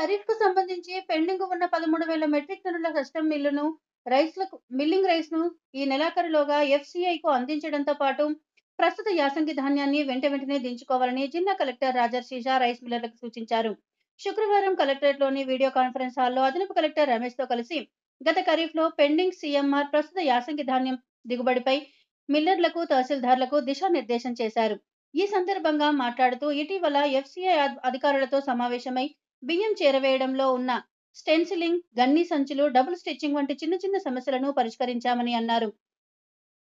ఖరీఫ్ కు సంబంధించి పెండింగ్ ఉన్న పదమూడు వేల మెట్రిక్ టన్నుల కస్టమ్ మిల్లును రైస్లకు మిల్లింగ్ రైస్ ను ఈ నెలాఖరులోగా ఎఫ్సిఐకు అందించడంతో పాటు ప్రస్తుత యాసంగి ధాన్యాన్ని వెంట వెంటనే దించుకోవాలని జిల్లా కలెక్టర్ రాజర్షీషా రైస్ మిల్లర్లకు సూచించారు శుక్రవారం కలెక్టరేట్లోని వీడియో కాన్ఫరెన్స్ హాల్లో అదనపు కలెక్టర్ రమేష్ తో కలిసి గత ఖరీఫ్లో పెండింగ్ సీఎంఆర్ ప్రస్తుత యాసంగి ధాన్యం దిగుబడిపై మిల్లర్లకు తహసీల్దార్లకు దిశానిర్దేశం చేశారు ఈ సందర్భంగా మాట్లాడుతూ ఇటీవల ఎఫ్సిఐ అధికారులతో సమావేశమై బియ్యం చేరవేయడంలో ఉన్న స్టెన్సిలింగ్ గన్ని సంచులు డబుల్ స్టిచ్చింగ్ వంటి చిన్న చిన్న సమస్యలను పరిష్కరించామని అన్నారు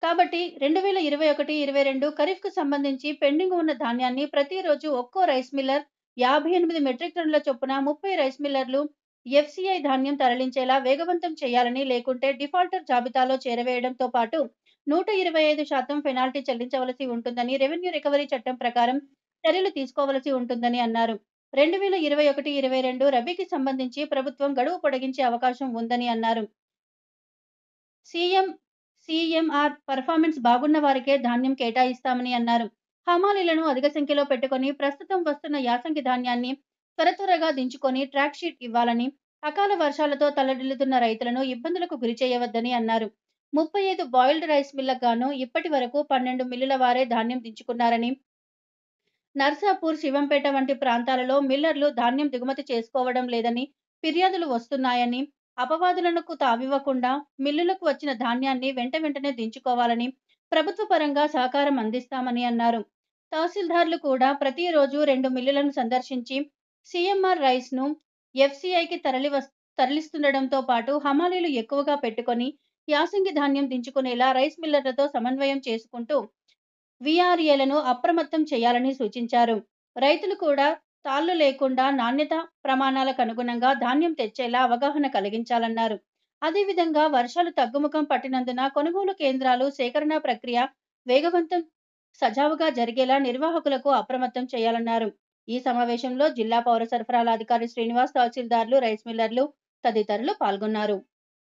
కాబట్టి రెండు వేల ఇరవై ఒకటి ఇరవై రెండు ఖరీఫ్కు సంబంధించి పెండింగ్ ఉన్న ధాన్యాన్ని ప్రతిరోజు ఒక్కో రైస్ మిల్లర్ యాభై ఎనిమిది మెట్రిక్ టన్నుల చొప్పున ముప్పై రైస్ మిల్లర్లు ఎఫ్సిఐ ధాన్యం తరలించేలా వేగవంతం చేయాలని లేకుంటే డిఫాల్టర్ జాబితాలో చేరవేయడంతో పాటు నూట ఇరవై ఐదు శాతం పెనాల్టీ చెల్లించవలసి ఉంటుందని రెవెన్యూ రికవరీ చట్టం ప్రకారం చర్యలు తీసుకోవలసి ఉంటుందని అన్నారు రెండు వేల ఇరవై ఒకటి ఇరవై రెండు రబీకి సంబంధించి ప్రభుత్వం గడువు పొడిగించే అవకాశం ఉందని అన్నారు సీఎం సీఎంఆర్ పర్ఫార్మెన్స్ బాగున్న వారికే ధాన్యం కేటాయిస్తామని అన్నారు హమాలీలను అధిక సంఖ్యలో పెట్టుకొని ప్రస్తుతం వస్తున్న యాసంగి ధాన్యాన్ని త్వర త్వరగా దించుకొని ట్రాక్ షీట్ ఇవ్వాలని అకాల వర్షాలతో తలడిల్లుతున్న రైతులను ఇబ్బందులకు గురి చేయవద్దని అన్నారు ముప్పై ఐదు బాయిల్డ్ రైస్ మిల్లకు గాను ఇప్పటి వరకు పన్నెండు మిల్లుల వారే ధాన్యం దించుకున్నారని నర్సాపూర్ శివంపేట వంటి ప్రాంతాలలో మిల్లర్లు ధాన్యం దిగుమతి చేసుకోవడం లేదని ఫిర్యాదులు వస్తున్నాయని అపవాదులకు తావివ్వకుండా మిల్లులకు వచ్చిన ధాన్యాన్ని వెంట వెంటనే దించుకోవాలని ప్రభుత్వ పరంగా సహకారం అందిస్తామని అన్నారు తహసీల్దార్లు కూడా ప్రతిరోజు రెండు మిల్లులను సందర్శించి సీఎంఆర్ ను ఎఫ్సిఐకి తరలి తరలిస్తుండటంతో పాటు హమాలీలు ఎక్కువగా పెట్టుకొని యాసంగి ధాన్యం దించుకునేలా రైస్ మిల్లర్లతో సమన్వయం చేసుకుంటూ విఆర్ఏలను అప్రమత్తం చేయాలని సూచించారు రైతులు కూడా తాళ్లు లేకుండా నాణ్యత ప్రమాణాలకు అనుగుణంగా ధాన్యం తెచ్చేలా అవగాహన కలిగించాలన్నారు అదేవిధంగా వర్షాలు తగ్గుముఖం పట్టినందున కొనుగోలు కేంద్రాలు సేకరణ ప్రక్రియ వేగవంతం సజావుగా జరిగేలా నిర్వాహకులకు అప్రమత్తం చేయాలన్నారు ఈ సమావేశంలో జిల్లా పౌర సరఫరాల అధికారి శ్రీనివాస్ తహసీల్దార్లు రైస్ మిల్లర్లు తదితరులు పాల్గొన్నారు